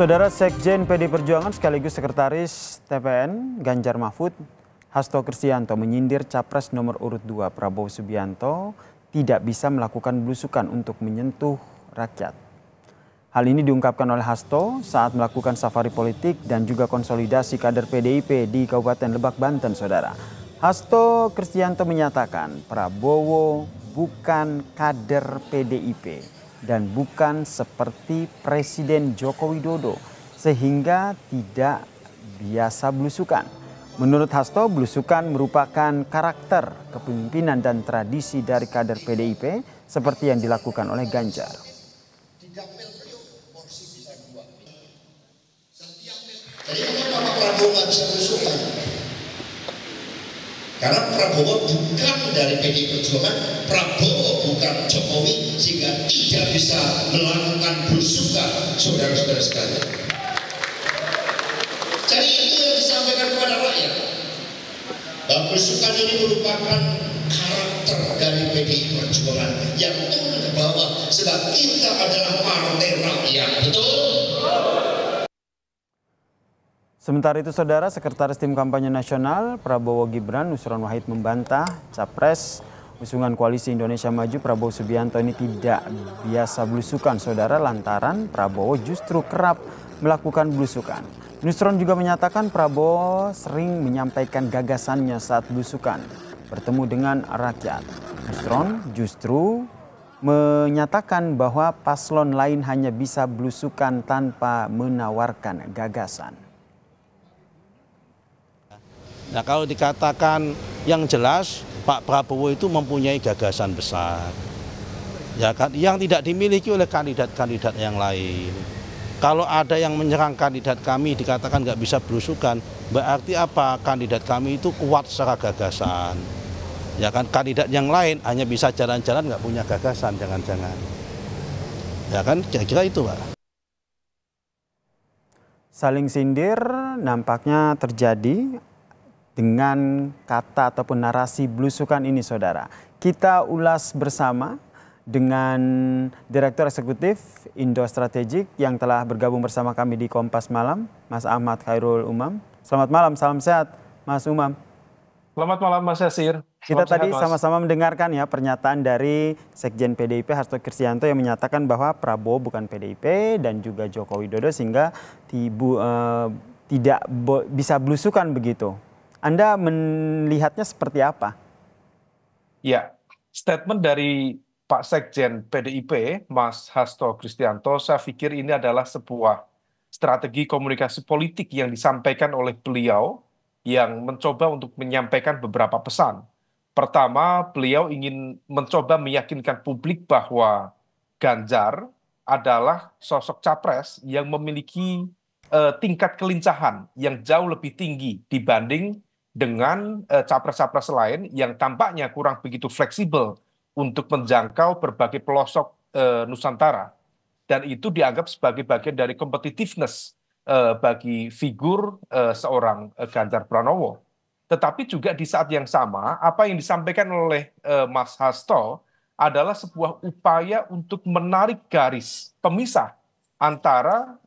Saudara Sekjen PD Perjuangan sekaligus Sekretaris TPN Ganjar Mahfud Hasto Kristianto menyindir capres nomor urut 2 Prabowo Subianto tidak bisa melakukan belusukan untuk menyentuh rakyat. Hal ini diungkapkan oleh Hasto saat melakukan safari politik dan juga konsolidasi kader PDIP di Kabupaten Lebak, Banten, Saudara. Hasto Kristianto menyatakan Prabowo bukan kader PDIP dan bukan seperti Presiden Joko Widodo sehingga tidak biasa belusukan. Menurut Hasto, belusukan merupakan karakter kepemimpinan dan tradisi dari kader PDIP seperti yang dilakukan oleh Ganjar. Jadi kenapa Prabowo nggak bisa belusukan? Karena Prabowo bukan dari PDI Perjuangan, Prabowo bukan Jokowi, sehingga tidak bisa melakukan bersuka saudara-saudara sekalian. Jadi itu yang disampaikan kepada rakyat. Bahwa bersuka ini merupakan karakter dari PDI Perjuangan yang turun ke bawah. Sebab kita adalah partai rakyat, betul? Sementara itu, Saudara Sekretaris Tim Kampanye Nasional Prabowo Gibran Nusron Wahid membantah Capres usungan Koalisi Indonesia Maju Prabowo Subianto ini tidak biasa belusukan Saudara lantaran Prabowo justru kerap melakukan belusukan. Nusron juga menyatakan Prabowo sering menyampaikan gagasannya saat belusukan bertemu dengan rakyat. Nusron justru menyatakan bahwa paslon lain hanya bisa belusukan tanpa menawarkan gagasan. Nah kalau dikatakan yang jelas Pak Prabowo itu mempunyai gagasan besar ya kan yang tidak dimiliki oleh kandidat-kandidat yang lain. Kalau ada yang menyerang kandidat kami dikatakan nggak bisa berusukan, berarti apa? Kandidat kami itu kuat secara gagasan. Ya kan kandidat yang lain hanya bisa jalan-jalan nggak punya gagasan, jangan-jangan. Ya kan kira-kira itu, Pak. Saling sindir nampaknya terjadi dengan kata ataupun narasi belusukan ini saudara. Kita ulas bersama dengan Direktur Eksekutif Indo Strategik yang telah bergabung bersama kami di Kompas Malam, Mas Ahmad Khairul Umam. Selamat malam, salam sehat Mas Umam. Selamat malam Mas Yasir. Kita tadi sama-sama mendengarkan ya pernyataan dari Sekjen PDIP Hasto Kristianto yang menyatakan bahwa Prabowo bukan PDIP dan juga Joko Widodo sehingga tibu, uh, tidak bisa belusukan begitu. Anda melihatnya seperti apa? Ya, statement dari Pak Sekjen PDIP, Mas Hasto Kristianto, saya pikir ini adalah sebuah strategi komunikasi politik yang disampaikan oleh beliau yang mencoba untuk menyampaikan beberapa pesan. Pertama, beliau ingin mencoba meyakinkan publik bahwa Ganjar adalah sosok capres yang memiliki uh, tingkat kelincahan yang jauh lebih tinggi dibanding dengan eh, capres-capres eh, lain yang tampaknya kurang begitu fleksibel untuk menjangkau berbagai pelosok eh, Nusantara dan itu dianggap sebagai bagian dari competitiveness eh, bagi figur eh, seorang eh, Ganjar Pranowo. Tetapi juga di saat yang sama apa yang disampaikan oleh Mas Hasto adalah sebuah upaya untuk menarik garis pemisah antara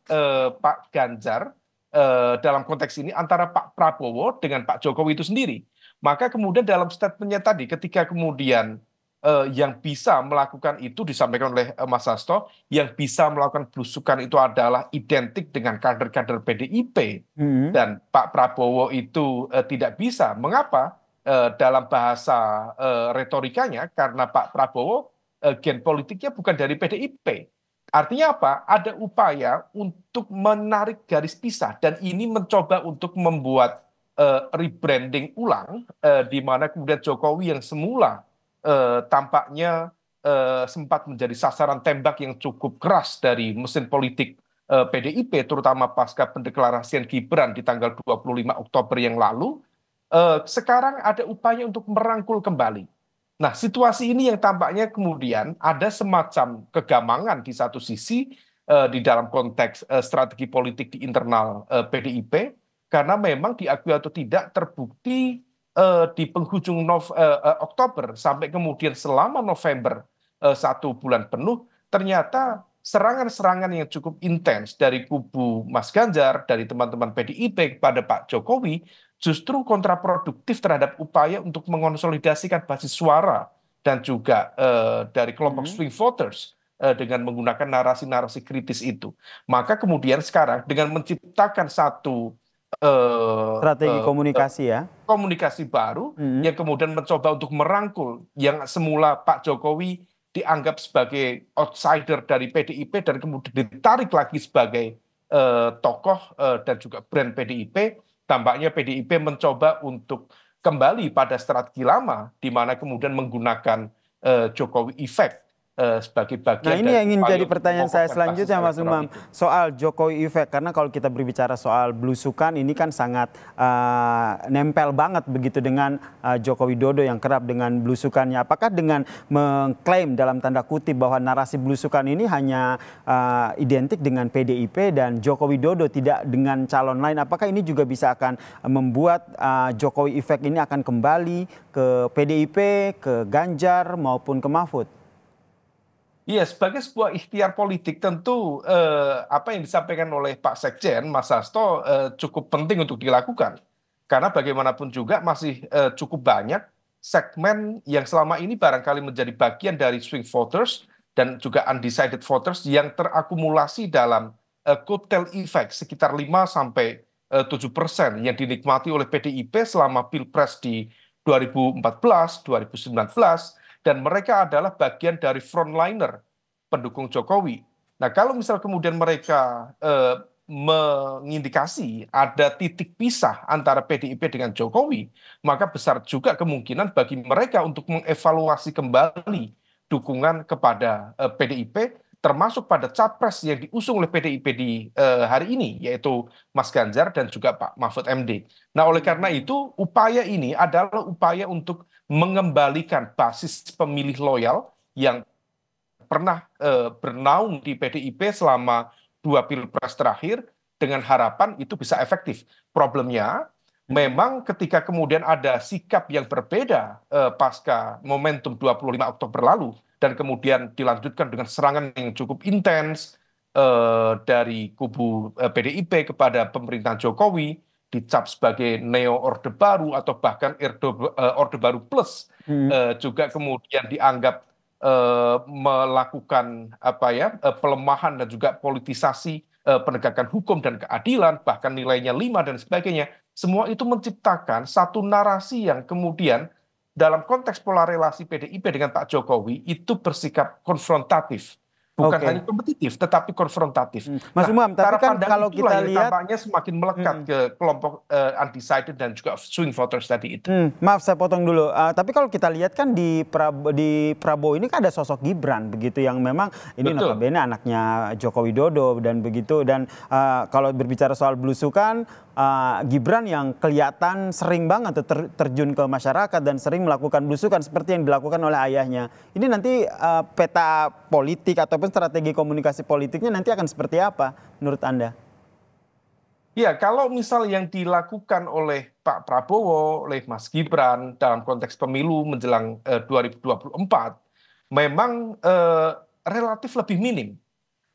Pak Ganjar eh, dalam konteks ini antara Pak Prabowo dengan Pak Jokowi itu sendiri. Maka kemudian dalam statementnya tadi, ketika kemudian eh, yang bisa melakukan itu disampaikan oleh eh, Mas Hasto, yang bisa melakukan blusukan itu adalah identik dengan kader-kader PDIP hmm. dan Pak Prabowo itu eh, tidak bisa. Mengapa? Eh, dalam bahasa eh, retorikanya, karena Pak Prabowo eh, gen politiknya bukan dari PDIP, Artinya apa? Ada upaya untuk menarik garis pisah dan ini mencoba untuk membuat uh, rebranding ulang uh, di mana kemudian Jokowi yang semula uh, tampaknya uh, sempat menjadi sasaran tembak yang cukup keras dari mesin politik uh, PDIP terutama pasca pendeklarasian Gibran di tanggal 25 Oktober yang lalu uh, sekarang ada upaya untuk merangkul kembali Nah, situasi ini yang tampaknya kemudian ada semacam kegamangan di satu sisi eh, di dalam konteks eh, strategi politik di internal eh, PDIP karena memang diakui atau tidak terbukti eh, di penghujung Nov, eh, eh, Oktober sampai kemudian selama November eh, satu bulan penuh ternyata serangan-serangan yang cukup intens dari kubu Mas Ganjar, dari teman-teman PDIP kepada Pak Jokowi justru kontraproduktif terhadap upaya untuk mengonsolidasikan basis suara dan juga uh, dari kelompok hmm. swing voters uh, dengan menggunakan narasi-narasi kritis itu. Maka kemudian sekarang dengan menciptakan satu uh, strategi komunikasi ya, komunikasi baru hmm. yang kemudian mencoba untuk merangkul yang semula Pak Jokowi dianggap sebagai outsider dari PDIP dan kemudian ditarik lagi sebagai tokoh dan juga brand PDIP tampaknya PDIP mencoba untuk kembali pada strategi lama di mana kemudian menggunakan uh, Jokowi effect Eh, sebagai bagian. Nah ini yang ingin jadi pertanyaan saya selanjutnya Mas Umam soal Jokowi effect karena kalau kita berbicara soal belusukan ini kan sangat uh, nempel banget begitu dengan uh, eh, Jokowi Dodo yang kerap dengan belusukannya. Apakah dengan mengklaim dalam tanda kutip bahwa narasi belusukan ini hanya uh, identik dengan PDIP dan Jokowi Dodo tidak dengan calon lain? Apakah ini juga bisa akan membuat uh, Jokowi effect ini akan kembali ke PDIP, ke Ganjar maupun ke Mahfud? Iya, sebagai sebuah ikhtiar politik tentu eh, apa yang disampaikan oleh Pak Sekjen Mas Hasto eh, cukup penting untuk dilakukan. Karena bagaimanapun juga masih eh, cukup banyak segmen yang selama ini barangkali menjadi bagian dari swing voters dan juga undecided voters yang terakumulasi dalam eh, cocktail effect sekitar 5 sampai eh, 7 persen yang dinikmati oleh PDIP selama Pilpres di 2014, 2019, dan mereka adalah bagian dari frontliner pendukung Jokowi. Nah, kalau misal kemudian mereka eh, mengindikasi ada titik pisah antara PDIP dengan Jokowi, maka besar juga kemungkinan bagi mereka untuk mengevaluasi kembali dukungan kepada eh, PDIP termasuk pada capres yang diusung oleh PDIP di eh, hari ini yaitu Mas Ganjar dan juga Pak Mahfud MD. Nah, oleh karena hmm. itu upaya ini adalah upaya untuk mengembalikan basis pemilih loyal yang pernah eh, bernaung di PDIP selama dua pilpres terakhir dengan harapan itu bisa efektif. Problemnya memang ketika kemudian ada sikap yang berbeda eh, pasca momentum 25 Oktober lalu dan kemudian dilanjutkan dengan serangan yang cukup intens eh, dari kubu eh, PDIP kepada pemerintahan Jokowi dicap sebagai neo orde baru atau bahkan erdo, eh, orde baru plus hmm. eh, juga kemudian dianggap eh, melakukan apa ya eh, pelemahan dan juga politisasi eh, penegakan hukum dan keadilan bahkan nilainya lima dan sebagainya semua itu menciptakan satu narasi yang kemudian dalam konteks pola relasi PDIP dengan Pak Jokowi itu bersikap konfrontatif bukan okay. hanya kompetitif tetapi konfrontatif. Hmm. Mas nah, Umam, tapi kan kalau kita lihat tampaknya semakin melekat hmm. ke kelompok uh, undecided dan juga swing voters tadi itu. Hmm. Maaf saya potong dulu. Uh, tapi kalau kita lihat kan di Prabowo, di Prabowo ini kan ada sosok Gibran begitu yang memang ini notabene anaknya Joko Widodo dan begitu dan uh, kalau berbicara soal belusukan uh, Gibran yang kelihatan sering banget ter terjun ke masyarakat dan sering melakukan belusukan seperti yang dilakukan oleh ayahnya. Ini nanti uh, peta politik atau ataupun strategi komunikasi politiknya nanti akan seperti apa menurut Anda? Ya, kalau misal yang dilakukan oleh Pak Prabowo, oleh Mas Gibran dalam konteks pemilu menjelang eh, 2024 memang eh, relatif lebih minim.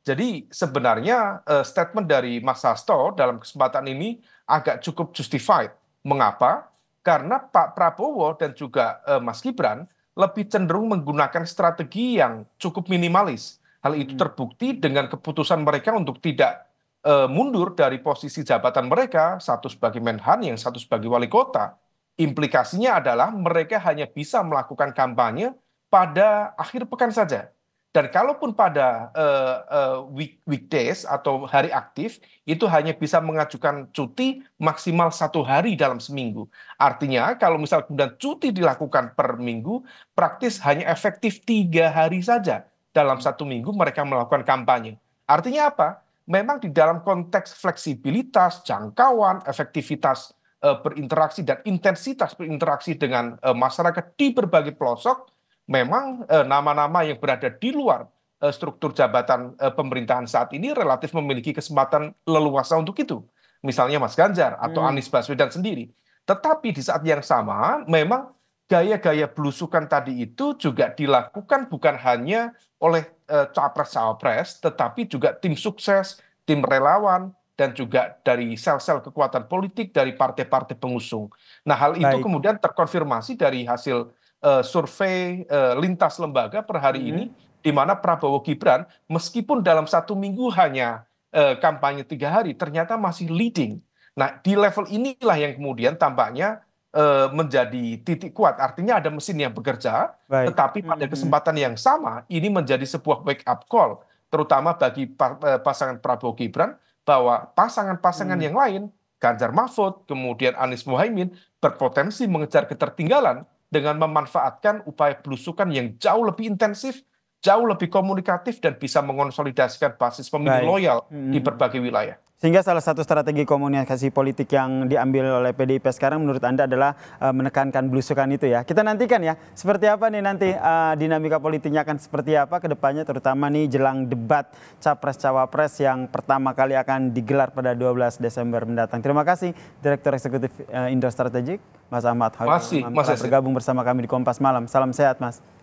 Jadi sebenarnya eh, statement dari Mas Hasto dalam kesempatan ini agak cukup justified. Mengapa? Karena Pak Prabowo dan juga eh, Mas Gibran lebih cenderung menggunakan strategi yang cukup minimalis Hal itu hmm. terbukti dengan keputusan mereka untuk tidak uh, mundur dari posisi jabatan mereka, satu sebagai Menhan, yang satu sebagai wali kota. Implikasinya adalah mereka hanya bisa melakukan kampanye pada akhir pekan saja. Dan kalaupun pada uh, uh, week, weekdays atau hari aktif, itu hanya bisa mengajukan cuti maksimal satu hari dalam seminggu. Artinya, kalau misal kemudian cuti dilakukan per minggu, praktis hanya efektif tiga hari saja dalam satu minggu mereka melakukan kampanye. Artinya apa? Memang di dalam konteks fleksibilitas, jangkauan, efektivitas e, berinteraksi dan intensitas berinteraksi dengan e, masyarakat di berbagai pelosok, memang nama eh, nama-nama yang berada di luar e, struktur jabatan e, pemerintahan saat ini relatif memiliki kesempatan leluasa untuk itu. Misalnya Mas Ganjar atau hmm. Anies Baswedan sendiri. Tetapi di saat yang sama memang gaya-gaya belusukan tadi itu juga dilakukan bukan hanya oleh eh, capres capres tetapi juga tim sukses, tim relawan, dan juga dari sel-sel kekuatan politik dari partai-partai pengusung. Nah, hal itu Baik. kemudian terkonfirmasi dari hasil uh, survei uh, lintas lembaga per hari hmm. ini, di mana Prabowo Gibran, meskipun dalam satu minggu hanya uh, kampanye tiga hari, ternyata masih leading. Nah, di level inilah yang kemudian tampaknya Eh, menjadi titik kuat. Artinya ada mesin yang bekerja, Baik. tetapi pada hmm. kesempatan yang sama ini menjadi sebuah wake up call, terutama bagi eh, pasangan Prabowo Gibran bahwa pasangan-pasangan hmm. yang lain, Ganjar Mahfud, kemudian Anies Mohaimin berpotensi mengejar ketertinggalan dengan memanfaatkan upaya belusukan yang jauh lebih intensif, jauh lebih komunikatif dan bisa mengonsolidasikan basis pemilih Baik. loyal hmm. di berbagai wilayah. Sehingga salah satu strategi komunikasi politik yang diambil oleh PDIP sekarang menurut Anda adalah uh, menekankan belusukan itu ya. Kita nantikan ya, seperti apa nih nanti uh, dinamika politiknya akan seperti apa ke depannya terutama nih jelang debat Capres-Cawapres yang pertama kali akan digelar pada 12 Desember mendatang. Terima kasih Direktur Eksekutif uh, Indo Strategik, Mas Ahmad Hawi. yang masih. Bergabung bersama kami di Kompas Malam. Salam sehat, Mas.